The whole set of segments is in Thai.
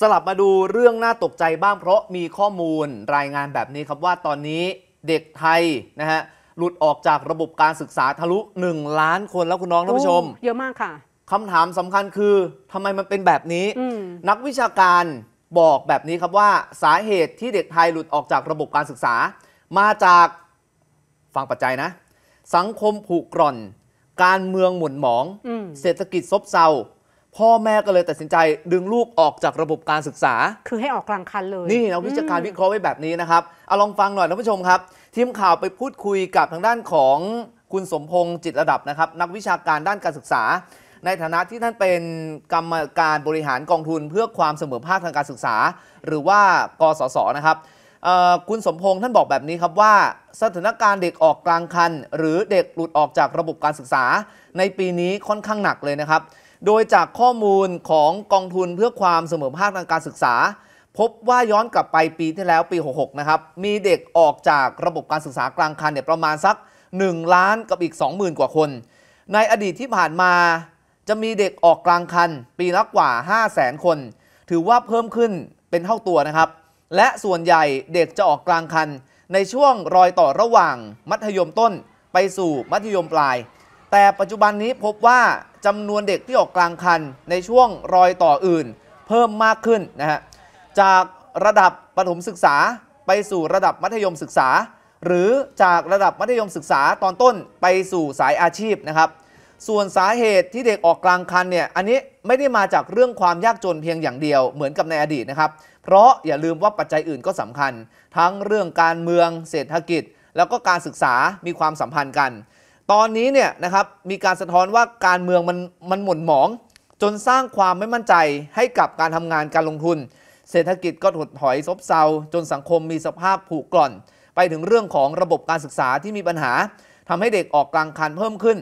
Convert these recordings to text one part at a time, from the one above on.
สลับมาดูเรื่องน่าตกใจบ้างเพราะมีข้อมูลรายงานแบบนี้ครับว่าตอนนี้เด็กไทยนะฮะ หลุดออกจากระบบการศึกษาทะลุ 1 ล้านคนแล้วคุณน้องท่านผู้ชมเยอะมากค่ะคำถามสำคัญคือทำไมมันเป็นแบบนี้นักวิชาการบอกแบบนี้ครับว่าสาเหตุที่เด็กไทยหลุดออกจากระบบการศึกษา มาจากฟังปัจจัยนะ สังคมผูกกร่อน การเมืองหมุนหมอง เศรษฐกิจซบเซาพ่อแม่ก็เลยตัดสินใจดึงลูกออกจากระบบการศึกษา คือให้ออกกลางคันเลยนี่นักวิชาการวิเคราะห์ไว้แบบนี้นะครับเอาลองฟังหน่อยท่านผู้ชมครับ ทีมข่าวไปพูดคุยกับทางด้านของคุณสมพงษ์จิตระดับนะครับ นักวิชาการด้านการศึกษา ในฐานะที่ท่านเป็นกรรมการบริหารกองทุน เพื่อความเสมอภาคทางการศึกษา หรือว่ากสศนะครับคุณสมพงษ์ท่านบอกแบบนี้ครับว่า สถานการณ์เด็กออกกลางคันหรือเด็กหลุดออกจากระบบการศึกษา ในปีนี้ค่อนข้างหนักเลยนะครับโดยจากข้อมูลของกองทุนเพื่อความเสมอภาคทางการศึกษา พบว่าย้อนกลับไปปีที่แล้วปี 66 นะครับมีเด็กออกจากระบบการศึกษากลางคันเนี่ยประมาณสัก 1 ล้านกับอีก 20,000 กว่าคน ในอดีตที่ผ่านมาจะมีเด็กออกกลางคันปีละกว่า5 0 0 0 0 0 คน ถือว่าเพิ่มขึ้นเป็นเท่าตัวนะครับ และส่วนใหญ่เด็กจะออกกลางคัน ในช่วงรอยต่อระหว่างมัธยมต้นไปสู่มัธยมปลาย แต่ปัจจุบันนี้พบว่าจำนวนเด็กที่ออกกลางคันในช่วงรอยต่ออื่น เพิ่มมากขึ้นนะฮะจากระดับประถมศึกษาไปสู่ระดับมัธยมศึกษา หรือจากระดับมัธยมศึกษาตอนต้นไปสู่สายอาชีพนะครับ ส่วนสาเหตุที่เด็กออกกลางคันเนี่ยอันนี้ไม่ได้มาจากเรื่องความยากจนเพียงอย่างเดียว เหมือนกับในอดีตนะครับ เพราะอย่าลืมว่าปัจจัยอื่นก็สำคัญ ทั้งเรื่องการเมืองเศรษฐกิจ แล้วก็การศึกษามีความสัมพันธ์กันตอนนี้เนี่ยนะครับมีการสะท้อนว่าการเมืองมันมันหม่นหมอง จนสร้างความไม่มั่นใจให้กับการทำงานการลงทุน เศรษฐกิจก็ถดถอยซบเซา จนสังคมมีสภาพผุกร่อน ไปถึงเรื่องของระบบการศึกษาที่มีปัญหาทำให้เด็กออกกลางคันเพิ่มขึ้น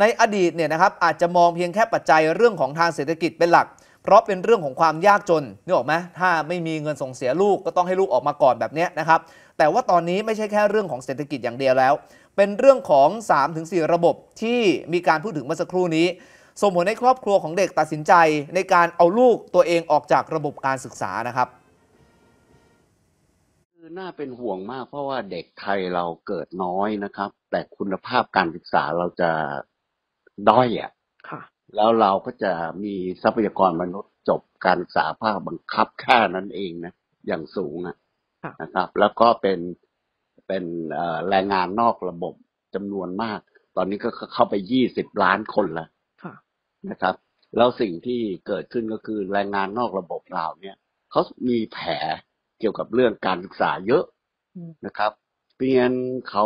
ในอดีตเนี่ยนะครับอาจจะมองเพียงแค่ปัจจัยเรื่องของทางเศรษฐกิจเป็นหลักเพราะเป็นเรื่องของความยากจนนึกออกไหมถ้าไม่มีเงินส่งเสียลูกก็ต้องให้ลูกออกมาก่อนแบบนี้นะครับ แต่ว่าตอนนี้ไม่ใช่แค่เรื่องของเศรษฐกิจอย่างเดียวแล้ว เป็นเรื่องของ3-4ระบบที่มีการพูดถึงเมื่อสักครู่นี้ สมงผลให้ครอบครัวของเด็กตัดสินใจในการเอาลูกตัวเองออกจากระบบการศึกษานะครับคือน่าเป็นห่วงมากเพราะว่าเด็กไทยเราเกิดน้อยนะครับ แต่คุณภาพการศึกษาเราจะด้อยอ่ะแล้วเราก็จะมีทรัพยากรมนุษย์จบการศึกษาภาคบังคับแค่นั้นเองนะ อย่างสูงะนะครับ แล้วก็เป็น เป็นแรงงานนอกระบบจำนวนมาก ตอนนี้ก็เข้าไปยี่สิบล้านคนแล้วนะครับ แล้วสิ่งที่เกิดขึ้นก็คือแรงงานนอกระบบเราเนี่ยเขามีแผลเกี่ยวกับเรื่องการศึกษาเยอะ นะครับเพียนเขา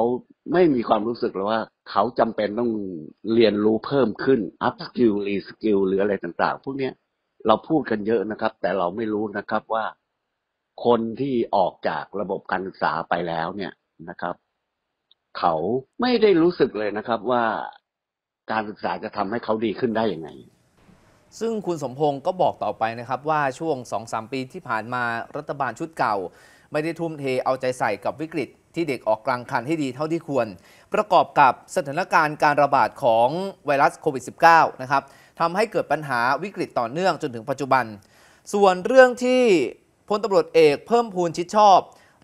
ไม่มีความรู้สึกเลยว่าเขาจำเป็นต้องเรียนรู้เพิ่มขึ้นอัพสกิลรีสกิลหรืออะไรต่างๆ พวกเนี้ยเราพูดกันเยอะนะครับ แต่เราไม่รู้นะครับว่าคนที่ออกจากระบบการศึกษาไปแล้ว เนี่ยนะครับ เขาไม่ได้รู้สึกเลยนะครับว่าการศึกษาจะทำให้เขาดีขึ้นได้อย่างไง ซึ่งคุณสมพงศ์ก็บอกต่อไปนะครับ ว่าช่วง 2-3 ปีที่ผ่านมารัฐบาลชุดเก่า ไม่ได้ทุ่มเทเอาใจใส่กับวิกฤตที่เด็กออกกลางคันให้ดีเท่าที่ควร ประกอบกับสถานการณ์การระบาดของไวรัสโควิด -19 นะครับทำให้เกิดปัญหาวิกฤตต่อเนื่องจนถึงปัจจุบัน ส่วนเรื่องที่พลตารวจเอกเพิ่มพูนชิดชอบ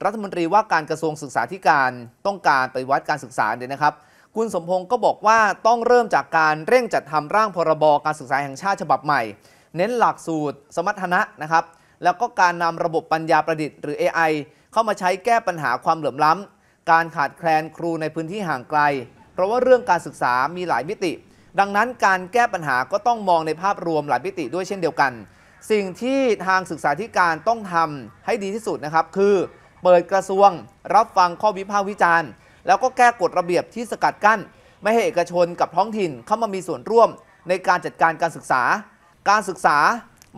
รัฐมนตรีว่าการกระทรวงศึกษาธิการต้องการไปวัดการศึกษาเล่ยนะครับ คุณสมพงศ์ก็บอกว่าต้องเริ่มจากการเร่งจัดทำร่างพรบการศึกษาแห่งชาติฉบับใหม่ เน้นหลักสูตร สมรรถนะนะครับแล้วก็การนำระบบปัญญาประดิษฐ์หรือ AI เข้ามาใช้แก้ปัญหาความเหลื่อมล้ำ การขาดแคลนครูในพื้นที่ห่างไกล เพราะว่าเรื่องการศึกษามีหลายมิติ ดังนั้นการแก้ปัญหาก็ต้องมองในภาพรวมหลายมิติด้วยเช่นเดียวกัน สิ่งที่ทางศึกษาธิการต้องทำให้ดีที่สุดนะครับ คือ เปิดกระทรวงรับฟังข้อวิพากษ์วิจารณ์ แล้วก็แก้กฎระเบียบที่สกัดกั้นไม่ให้เอกชนกับท้องถิ่นเข้ามามีส่วนร่วม ในการจัดการการศึกษา การศึกษา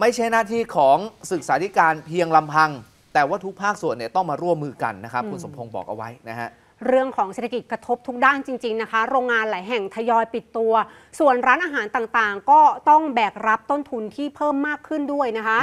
ไม่ใช่หน้าที่ของศึกษาธิการเพียงลำพังแต่ว่าทุกภาคส่วนเนี่ยต้องมาร่วมมือกันนะครับ คุณสมพงศ์บอกเอาไว้นะฮะเรื่องของเศรษฐกิจกระทบทุกด้านจริงๆนะคะ โรงงานหลายแห่งทยอยปิดตัว ส่วนร้านอาหารต่างๆ ก็ต้องแบกรับต้นทุนที่เพิ่มมากขึ้นด้วยนะคะ